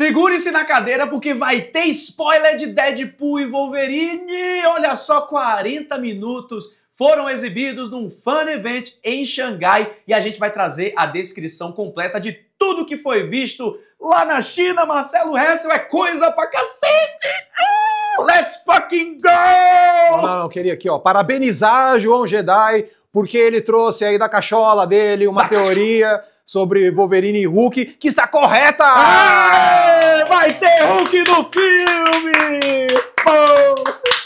Segure-se na cadeira porque vai ter spoiler de Deadpool e Wolverine. Olha só, 40 minutos foram exibidos num fan event em Xangai e a gente vai trazer a descrição completa de tudo que foi visto lá na China. Marcelo Hessel é coisa pra cacete! Ah, let's fucking go! Não, não, não, queria aqui, ó, parabenizar João Jedi porque ele trouxe aí da cachola dele uma da teoria cachola. sobre Wolverine e Hulk que está correta! Ah! vai ter Hulk no filme!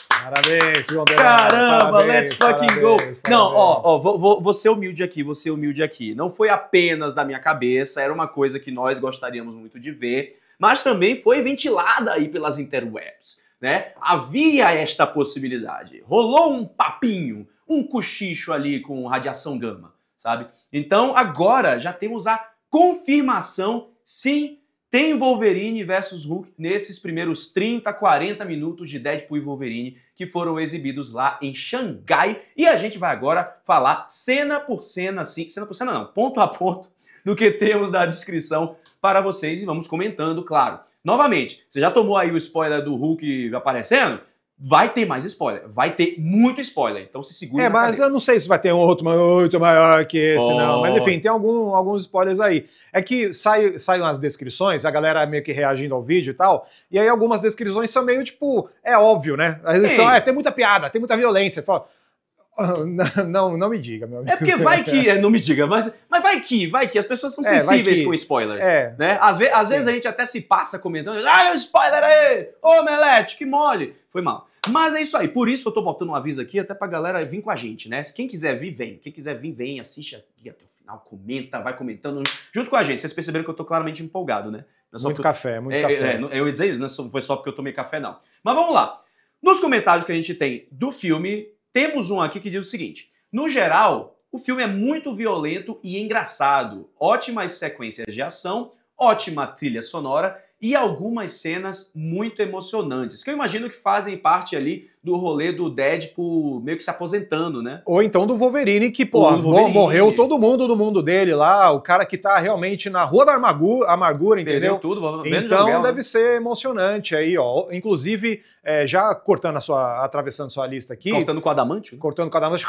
Parabéns, João Caramba, Caramba parabéns, let's fucking go! Parabéns, não, ó, ó vou, vou, vou ser humilde aqui, vou ser humilde aqui. Não foi apenas da minha cabeça, era uma coisa que nós gostaríamos muito de ver, mas também foi ventilada aí pelas interwebs. Né? Havia esta possibilidade. Rolou um papinho, um cochicho ali com radiação gama, sabe? Então agora já temos a confirmação, sim, tem Wolverine versus Hulk nesses primeiros 30, 40 minutos de Deadpool e Wolverine que foram exibidos lá em Xangai. E a gente vai agora falar cena por cena, sim, cena por cena não, ponto a ponto do que temos na descrição para vocês e vamos comentando, claro. Novamente, você já tomou aí o spoiler do Hulk aparecendo? vai ter mais spoiler, vai ter muito spoiler. Então se segura. É, mas cadeira. eu não sei se vai ter um outro muito maior que esse, oh. não. Mas enfim, tem algum, alguns spoilers aí. É que sai, saem as descrições, a galera meio que reagindo ao vídeo e tal, e aí algumas descrições são meio tipo, é óbvio, né? A descrição é, tem muita piada, tem muita violência. Fala, não, não, me diga, meu amigo. É porque vai que, é, não me diga, mas, mas vai que, vai que, as pessoas são é, sensíveis com spoilers. É. Né? Às, ve às vezes a gente até se passa comentando, ah, é spoiler aí! Ô, Melete, que mole! Foi mal. Mas é isso aí, por isso eu tô botando um aviso aqui até pra galera vir com a gente, né? Quem quiser vir, vem. Quem quiser vir, vem, assiste aqui até o final, comenta, vai comentando junto com a gente. Vocês perceberam que eu tô claramente empolgado, né? É muito café, muito é, café. É, eu ia dizer isso, não é foi só porque eu tomei café, não. Mas vamos lá. Nos comentários que a gente tem do filme, temos um aqui que diz o seguinte: no geral, o filme é muito violento e engraçado. Ótimas sequências de ação, ótima trilha sonora e algumas cenas muito emocionantes, que eu imagino que fazem parte ali do rolê do Deadpool meio que se aposentando, né? Ou então do Wolverine, que, pô, Wolverine. morreu todo mundo do mundo dele lá, o cara que tá realmente na rua da amargura, amargura entendeu? Perdeu tudo, Então jogar, né? deve né? ser emocionante aí, ó. Inclusive, é, já cortando a sua, atravessando sua lista aqui. Cortando com adamante? Né? Cortando com adamante.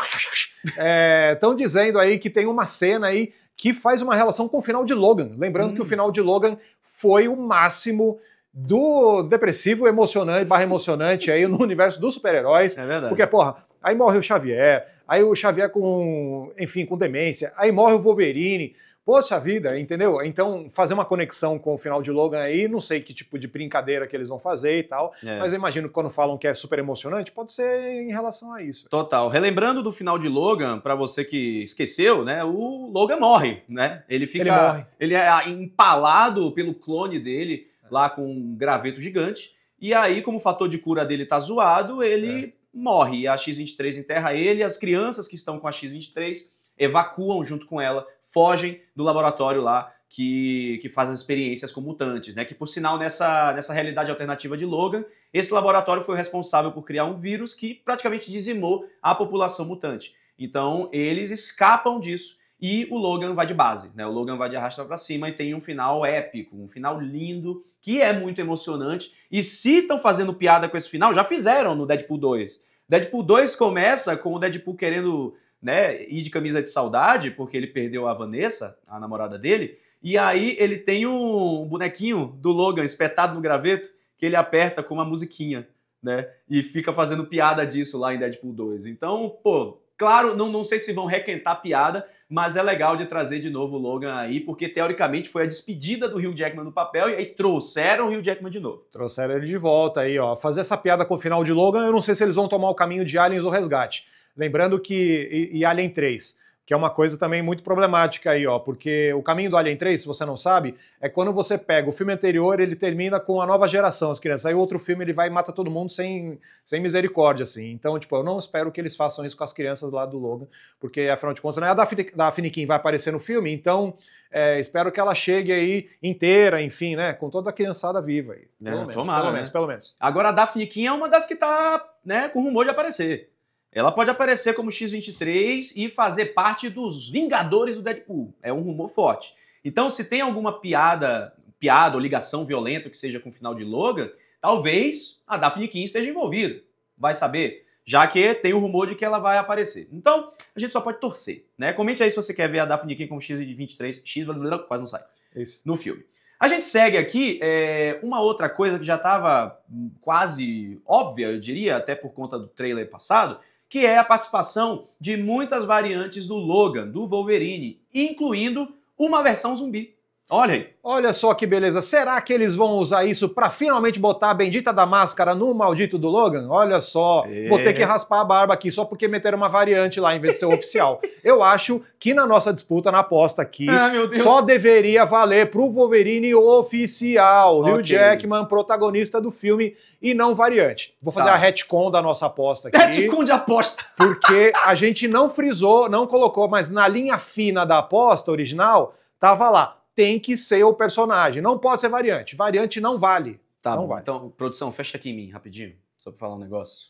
Estão é, dizendo aí que tem uma cena aí que faz uma relação com o final de Logan. Lembrando hum. que o hum. final de Logan foi o máximo do depressivo emocionante, barra emocionante aí no universo dos super-heróis. É verdade. Porque, porra, aí morre o Xavier, aí o Xavier com, enfim, com demência, aí morre o Wolverine, Poxa vida, entendeu? Então, fazer uma conexão com o final de Logan aí, não sei que tipo de brincadeira que eles vão fazer e tal, é. mas eu imagino que quando falam que é super emocionante, pode ser em relação a isso. Total. Relembrando do final de Logan, para você que esqueceu, né? O Logan morre, né? Ele fica. Ele morre. Ele é empalado pelo clone dele, é. lá com um graveto gigante. E aí, como o fator de cura dele tá zoado, ele é. morre. E a X-23 enterra ele, as crianças que estão com a X-23 evacuam junto com ela fogem do laboratório lá que, que faz as experiências com mutantes, né? Que por sinal, nessa, nessa realidade alternativa de Logan, esse laboratório foi o responsável por criar um vírus que praticamente dizimou a população mutante. Então eles escapam disso e o Logan vai de base, né? O Logan vai de arrasta para cima e tem um final épico, um final lindo, que é muito emocionante. E se estão fazendo piada com esse final, já fizeram no Deadpool 2. Deadpool 2 começa com o Deadpool querendo né, ir de camisa de saudade, porque ele perdeu a Vanessa, a namorada dele, e aí ele tem um bonequinho do Logan espetado no graveto que ele aperta com uma musiquinha, né? E fica fazendo piada disso lá em Deadpool 2. Então, pô, claro, não, não sei se vão requentar piada, mas é legal de trazer de novo o Logan aí, porque teoricamente foi a despedida do Hugh Jackman no papel e aí trouxeram o Hugh Jackman de novo. Trouxeram ele de volta aí, ó. Fazer essa piada com o final de Logan, eu não sei se eles vão tomar o caminho de Aliens ou Resgate. Lembrando que. E, e Alien 3 que é uma coisa também muito problemática aí, ó, porque o caminho do Alien 3, se você não sabe, é quando você pega o filme anterior, ele termina com a nova geração, as crianças. Aí outro filme ele vai e mata todo mundo sem, sem misericórdia, assim. Então, tipo, eu não espero que eles façam isso com as crianças lá do Logan, porque afinal de contas, é a Daphne, Daphne King vai aparecer no filme, então é, espero que ela chegue aí inteira, enfim, né, com toda a criançada viva aí. É, pelo é, menos, tomara, pelo né? menos, pelo menos. Agora a Daphne King é uma das que tá, né, com rumor de aparecer. Ela pode aparecer como X-23 e fazer parte dos Vingadores do Deadpool. É um rumor forte. Então, se tem alguma piada, piada ou ligação violenta que seja com o final de Logan, talvez a Daphne King esteja envolvida. Vai saber. Já que tem o rumor de que ela vai aparecer. Então, a gente só pode torcer, né? Comente aí se você quer ver a Daphne King como X-23, X, quase não sai. Isso. No filme. A gente segue aqui é, uma outra coisa que já estava hum, quase óbvia, eu diria, até por conta do trailer passado, que é a participação de muitas variantes do Logan, do Wolverine, incluindo uma versão zumbi. Olha aí. Olha só que beleza. Será que eles vão usar isso para finalmente botar a bendita da máscara no maldito do Logan? Olha só. É. Vou ter que raspar a barba aqui só porque meteram uma variante lá em vez de ser oficial. Eu acho que na nossa disputa, na aposta aqui, ah, só deveria valer pro Wolverine oficial. Okay. Hugh Jackman, protagonista do filme e não variante. Vou fazer tá. a retcon da nossa aposta aqui. Retcon de aposta! Porque a gente não frisou, não colocou, mas na linha fina da aposta original, tava lá tem que ser o personagem. Não pode ser variante. Variante não vale. Tá não bom. Vale. Então, produção, fecha aqui em mim rapidinho, só pra falar um negócio.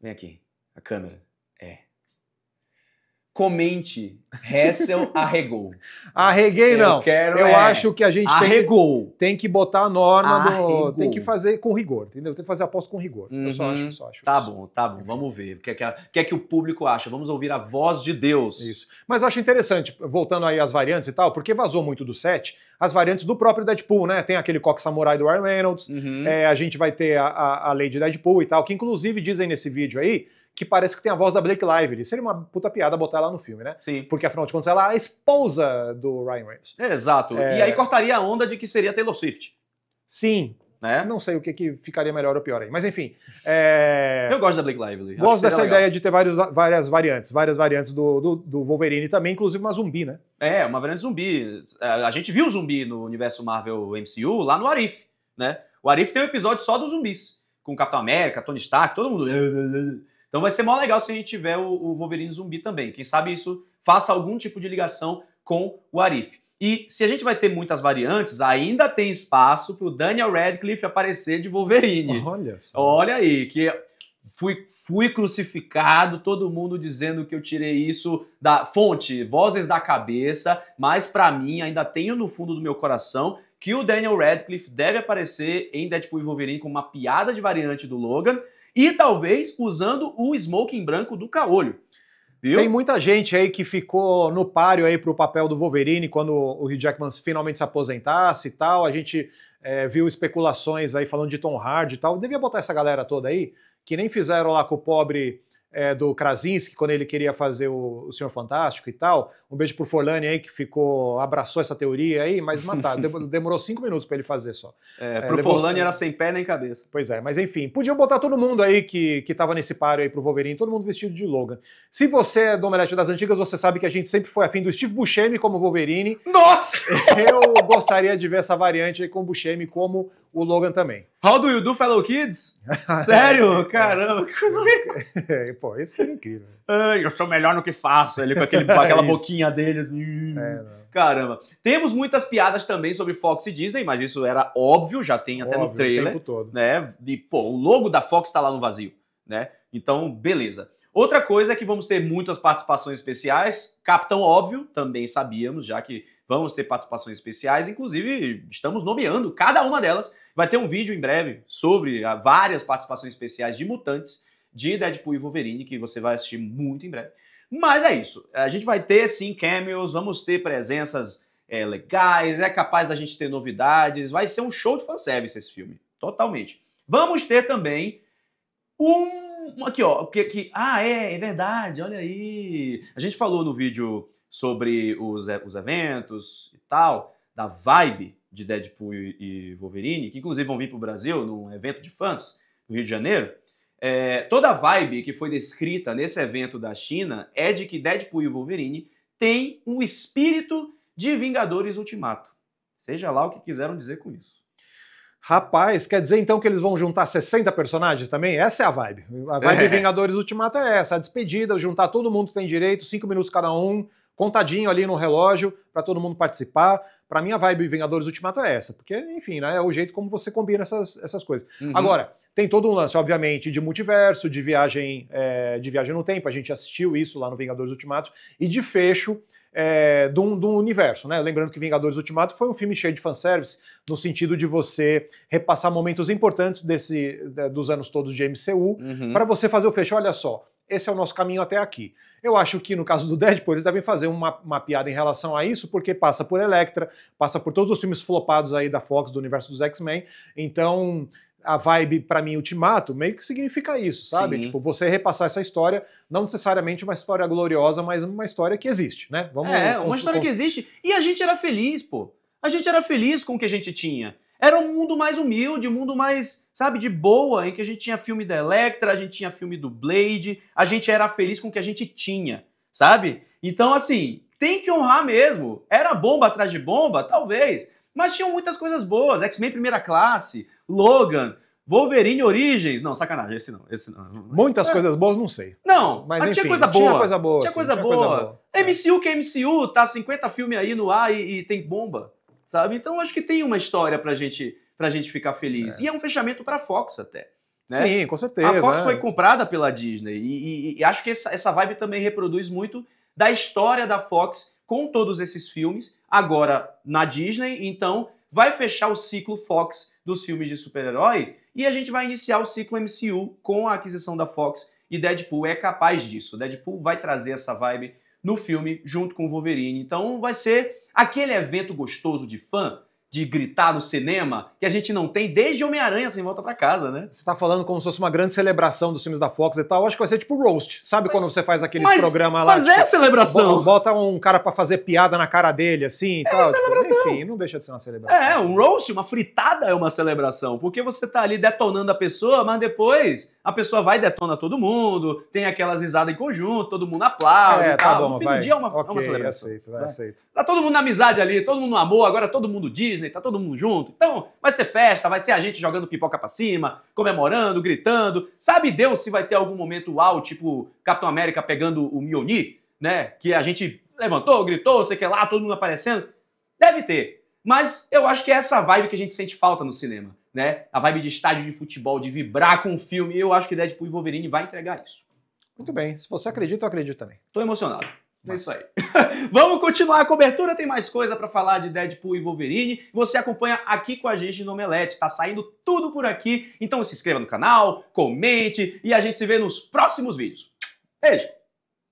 Vem aqui, a câmera comente. Hessel arregou. Arreguei, não. Eu, quero, eu é, acho que a gente arregou. Tem, tem que botar a norma arregou. do. Tem que fazer com rigor, entendeu? Tem que fazer a aposta com rigor. Uhum. Eu só uhum. acho, só acho. Tá isso. bom, tá bom. Vamos ver. O que, é que, que, é que o público acha? Vamos ouvir a voz de Deus. Isso. Mas acho interessante, voltando aí às variantes e tal, porque vazou muito do set, as variantes do próprio Deadpool, né? Tem aquele Cox Samurai do Ryan Reynolds, uhum. é, a gente vai ter a, a, a Lady Deadpool e tal, que inclusive dizem nesse vídeo aí que parece que tem a voz da Blake Lively. Seria uma puta piada botar ela no filme, né? Sim. Porque afinal de contas ela é a esposa do Ryan Reynolds. exato. É... E aí cortaria a onda de que seria Taylor Swift. Sim. Né? Não sei o que, que ficaria melhor ou pior aí. Mas enfim. É... Eu gosto da Blake Lively. Gosto dessa ideia de ter vários, várias variantes, várias variantes do, do, do, Wolverine também, inclusive uma zumbi, né? É, uma variante zumbi. É, a gente viu zumbi no universo Marvel MCU lá no Arif, né? O Arif tem um episódio só dos zumbis, com Capitão América, Tony Stark, todo mundo. Então vai ser mó legal se a gente tiver o, o Wolverine zumbi também. Quem sabe isso faça algum tipo de ligação com o Arif. E se a gente vai ter muitas variantes, ainda tem espaço para o Daniel Radcliffe aparecer de Wolverine. Olha só. Olha aí, que fui, fui crucificado, todo mundo dizendo que eu tirei isso da fonte, vozes da cabeça, mas para mim ainda tenho no fundo do meu coração que o Daniel Radcliffe deve aparecer em Deadpool e Wolverine com uma piada de variante do Logan e talvez usando o smoking branco do caolho. Viu? Tem muita gente aí que ficou no páreo aí pro papel do Wolverine quando o Hugh Jackman finalmente se aposentasse e tal. A gente é, viu especulações aí falando de Tom Hardy e tal. Devia botar essa galera toda aí, que nem fizeram lá com o pobre é, do Krasinski, quando ele queria fazer o, o Senhor Fantástico e tal. Um beijo pro Forlani aí, que ficou, abraçou essa teoria aí, mas tá. mataram. demorou cinco minutos para ele fazer só. É, é pro Forlane Forlani era sem pé nem cabeça. Pois é, mas enfim, podiam botar todo mundo aí que, que tava nesse páreo aí pro Wolverine, todo mundo vestido de Logan. Se você é do Omelete das Antigas, você sabe que a gente sempre foi afim do Steve Buscemi como Wolverine. Nossa! Eu gostaria de ver essa variante aí com o Buscemi como o Logan também. How do you do, fellow kids? Sério? Caramba, que é. coisa é, pô, isso é incrível. eu sou melhor no que faço, ele com aquele, aquela é boquinha dele, hum. é, caramba. Temos muitas piadas também sobre Fox e Disney, mas isso era óbvio, já tem até óbvio, no trailer. O tempo todo. Né? E, pô, o logo da Fox tá lá no vazio né? Então, beleza. Outra coisa é que vamos ter muitas participações especiais. Capitão Óbvio, também sabíamos, já que vamos ter participações especiais, inclusive estamos nomeando cada uma delas. Vai ter um vídeo em breve sobre ah, várias participações especiais de mutantes de Deadpool e Wolverine, que você vai assistir muito em breve. Mas é isso. A gente vai ter sim cameos, vamos ter presenças é, legais, é capaz da gente ter novidades, vai ser um show de fanservice esse filme. Totalmente. Vamos ter também um. Aqui, ó. Que, que, ah, é, é verdade, olha aí. A gente falou no vídeo sobre os, os eventos e tal, da vibe de Deadpool e, Wolverine, que inclusive vão vir para o Brasil num evento de fãs no Rio de Janeiro. É, toda a vibe que foi descrita nesse evento da China é de que Deadpool e Wolverine têm um espírito de Vingadores Ultimato. Seja lá o que quiseram dizer com isso. Rapaz, quer dizer então que eles vão juntar 60 personagens também? Essa é a vibe. A vibe é. Vingadores Ultimato é essa, a despedida, juntar todo mundo que tem direito, 5 minutos cada um, contadinho ali no relógio para todo mundo participar. Para mim, a vibe Vingadores Ultimato é essa, porque, enfim, né, é o jeito como você combina essas, essas coisas. Uhum. Agora, tem todo um lance, obviamente, de multiverso, de viagem, é, de viagem no tempo, a gente assistiu isso lá no Vingadores Ultimato, e de fecho é, do, do universo, né? Lembrando que Vingadores Ultimato foi um filme cheio de fanservice, no sentido de você repassar momentos importantes desse, dos anos todos de MCU, uhum. para você fazer o fecho. Olha só, esse é o nosso caminho até aqui. Eu acho que no caso do Deadpool, eles devem fazer uma, uma piada em relação a isso, porque passa por Elektra, passa por todos os filmes flopados aí da Fox, do universo dos X-Men. Então, a vibe para mim Ultimato meio que significa isso, sabe? Sim. Tipo, você repassar essa história, não necessariamente uma história gloriosa, mas uma história que existe, né? Vamos É, uma história que existe e a gente era feliz, pô. A gente era feliz com o que a gente tinha. Era um mundo mais humilde, um mundo mais, sabe, de boa, em que a gente tinha filme da Electra, a gente tinha filme do Blade, a gente era feliz com o que a gente tinha, sabe? Então, assim, tem que honrar mesmo. Era bomba atrás de bomba? Talvez. Mas tinham muitas coisas boas. X-Men Primeira Classe, Logan, Wolverine Origens. Não, sacanagem, esse não. Esse não. Muitas é. coisas boas, não sei. Não, mas, mas tinha, coisa boa, tinha coisa boa. Tinha, coisa, tinha boa. coisa boa. MCU é. que é MCU, tá 50 filmes aí no ar e, e tem bomba sabe? Então acho que tem uma história pra gente, pra gente ficar feliz. É. E é um fechamento pra Fox até. Né? Sim, com certeza. A Fox é. foi comprada pela Disney e, e, e acho que essa, essa vibe também reproduz muito da história da Fox com todos esses filmes, agora na Disney, então vai fechar o ciclo Fox dos filmes de super-herói e a gente vai iniciar o ciclo MCU com a aquisição da Fox e Deadpool é capaz disso. Deadpool vai trazer essa vibe no filme junto com o Wolverine. Então vai ser aquele evento gostoso de fã de gritar no cinema que a gente não tem desde Homem-Aranha sem assim, volta para casa, né? Você tá falando como se fosse uma grande celebração dos filmes da Fox e tal. Eu acho que vai ser tipo roast. Sabe mas, quando você faz aqueles programas programa lá? Mas tipo, é celebração. Bota um cara para fazer piada na cara dele assim e é tal. Celebração. Tipo, enfim, não deixa de ser uma celebração. É, um roast, uma fritada é uma celebração, porque você tá ali detonando a pessoa, mas depois a pessoa vai e detona todo mundo, tem aquelas risadas em conjunto, todo mundo aplaude é, tá Bom, no fim vai. do dia é uma, okay, é uma celebração. Aceito, vai, né? aceito. Tá todo mundo na amizade ali, todo mundo no amor, agora todo mundo diz Disney, tá todo mundo junto. Então, vai ser festa, vai ser a gente jogando pipoca para cima, comemorando, gritando. Sabe Deus se vai ter algum momento uau, tipo Capitão América pegando o Mioni, né? Que a gente levantou, gritou, não sei o que lá, todo mundo aparecendo. Deve ter. Mas eu acho que é essa vibe que a gente sente falta no cinema, né? A vibe de estádio de futebol, de vibrar com o filme. Eu acho que Deadpool e Wolverine vai entregar isso. Muito bem. Se você acredita, eu acredito também. Tô emocionado. É isso aí. Vamos continuar a cobertura, tem mais coisa para falar de Deadpool e Wolverine. Você acompanha aqui com a gente no Omelete, tá saindo tudo por aqui. Então se inscreva no canal, comente e a gente se vê nos próximos vídeos. Beijo!